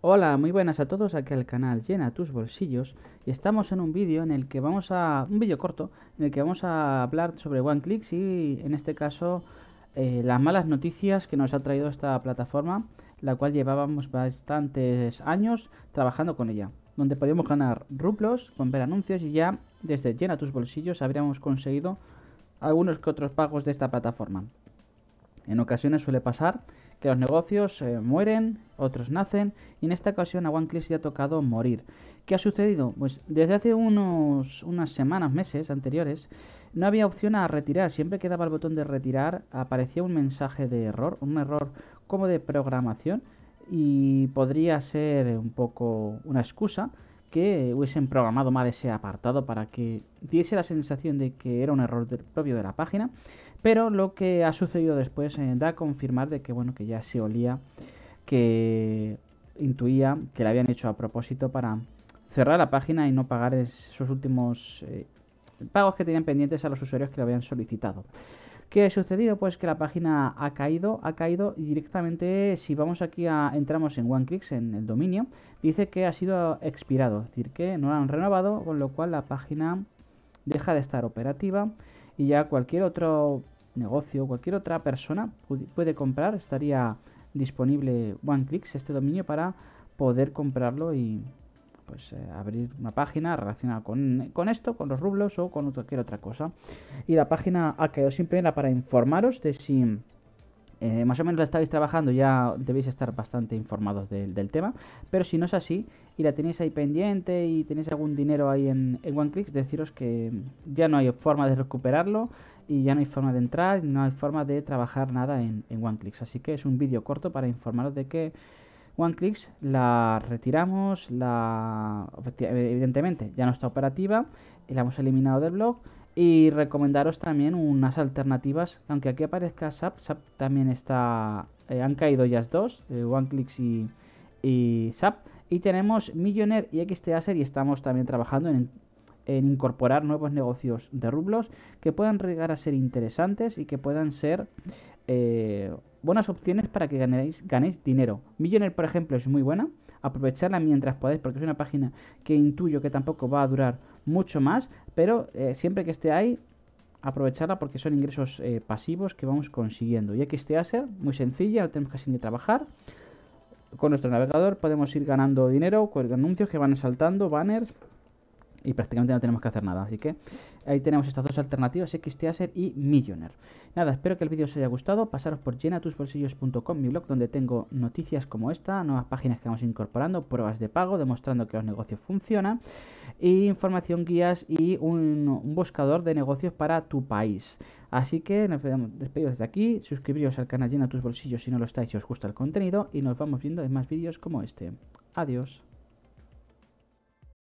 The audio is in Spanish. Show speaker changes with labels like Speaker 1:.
Speaker 1: Hola, muy buenas a todos aquí al canal Llena tus bolsillos y estamos en un vídeo en el que vamos a... un vídeo corto en el que vamos a hablar sobre OneClicks y en este caso eh, las malas noticias que nos ha traído esta plataforma la cual llevábamos bastantes años trabajando con ella donde podíamos ganar rublos, comprar anuncios y ya desde Llena tus bolsillos habríamos conseguido algunos que otros pagos de esta plataforma en ocasiones suele pasar que los negocios eh, mueren, otros nacen, y en esta ocasión a OneClick le ha tocado morir. ¿Qué ha sucedido? Pues desde hace unos, unas semanas, meses anteriores, no había opción a retirar. Siempre que daba el botón de retirar, aparecía un mensaje de error, un error como de programación, y podría ser un poco una excusa que hubiesen programado mal ese apartado para que diese la sensación de que era un error propio de la página. Pero lo que ha sucedido después eh, da a confirmar de que bueno, que ya se olía que intuía que la habían hecho a propósito para cerrar la página y no pagar esos últimos eh, pagos que tenían pendientes a los usuarios que lo habían solicitado. ¿Qué ha sucedido? Pues que la página ha caído, ha caído y directamente si vamos aquí a entramos en OneClicks, en el dominio, dice que ha sido expirado, es decir, que no han renovado, con lo cual la página deja de estar operativa y ya cualquier otro negocio, cualquier otra persona puede comprar, estaría disponible OneClick, este dominio, para poder comprarlo y pues eh, abrir una página relacionada con, esto, con los rublos o con cualquier otra cosa. Y la página ha quedado simplemente para informaros de si eh, más o menos la estáis trabajando, ya debéis estar bastante informados del tema. Pero si no es así y la tenéis ahí pendiente y tenéis algún dinero ahí en, OneClicks deciros que ya no hay forma de recuperarlo y ya no hay forma de entrar, no hay forma de trabajar nada en, en Así que es un vídeo corto para informaros de que OneClicks la retiramos, la evidentemente ya no está operativa, la hemos eliminado del blog y recomendaros también unas alternativas, aunque aquí aparezca SAP, SAP también está... Eh, han caído ya dos, eh, One OneClicks y, y SAP. Y tenemos Millionaire y XTASER y estamos también trabajando en, incorporar nuevos negocios de rublos que puedan llegar a ser interesantes y que puedan ser eh, buenas opciones para que ganéis, ganéis dinero. Millionaire, por ejemplo, es muy buena. Aprovecharla mientras podáis porque es una página que intuyo que tampoco va a durar mucho más, pero eh, siempre que esté ahí, aprovecharla porque son ingresos eh, pasivos que vamos consiguiendo. Y aquí este ser muy sencilla, tenemos casi ni trabajar. Con nuestro navegador podemos ir ganando dinero con anuncios que van saltando, banners, y prácticamente no tenemos que hacer nada. Así que ahí tenemos estas dos alternativas, XTaser y Millionaire. Nada, espero que el vídeo os haya gustado. Pasaros por llenatusbolsillos.com, mi blog, donde tengo noticias como esta, nuevas páginas que vamos incorporando, pruebas de pago, demostrando que los negocios funcionan, e información, guías y un, buscador de negocios para tu país. Así que nos despedidos desde aquí, suscribiros al canal Llena Bolsillos si no lo estáis y si os gusta el contenido, y nos vamos viendo en más vídeos como este. Adiós.